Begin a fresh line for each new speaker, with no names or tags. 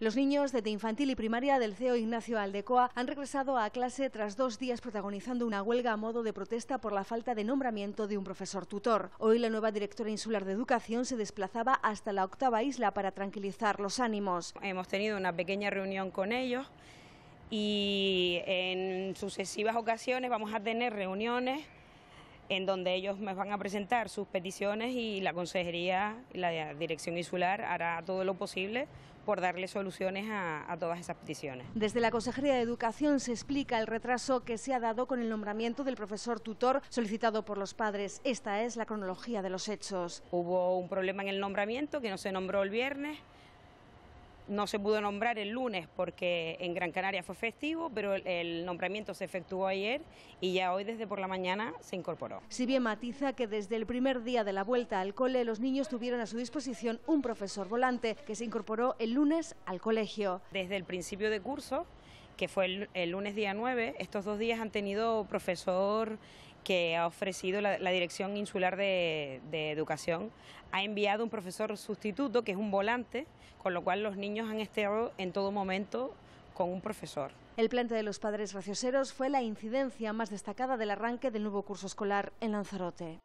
Los niños desde infantil y primaria del CEO Ignacio Aldecoa han regresado a clase tras dos días protagonizando una huelga a modo de protesta por la falta de nombramiento de un profesor tutor. Hoy la nueva directora insular de educación se desplazaba hasta la octava isla para tranquilizar los
ánimos. Hemos tenido una pequeña reunión con ellos y en sucesivas ocasiones vamos a tener reuniones en donde ellos me van a presentar sus peticiones y la consejería, la dirección insular hará todo lo posible por darle soluciones a, a, todas esas peticiones.
Desde la Consejería de Educación se explica el retraso que se ha dado con el nombramiento del profesor tutor solicitado por los padres. Esta es la
cronología de los hechos. Hubo un problema en el nombramiento que no se nombró el viernes. No se pudo nombrar el lunes porque en Gran Canaria fue festivo, pero el, el, nombramiento se efectuó ayer y ya hoy desde por la mañana se incorporó.
Si bien matiza que desde el primer día de la vuelta al cole los niños tuvieron a su disposición un profesor volante que se incorporó el
lunes al colegio. Desde el principio de curso que fue el, lunes día 9. Estos dos días han tenido profesor que ha ofrecido la, Dirección Insular de, Educación, ha enviado un profesor sustituto, que es un volante, con lo cual los niños han estado en todo momento con un profesor.
El plante de los padres racioseros fue la incidencia más destacada del arranque del nuevo curso escolar en Lanzarote.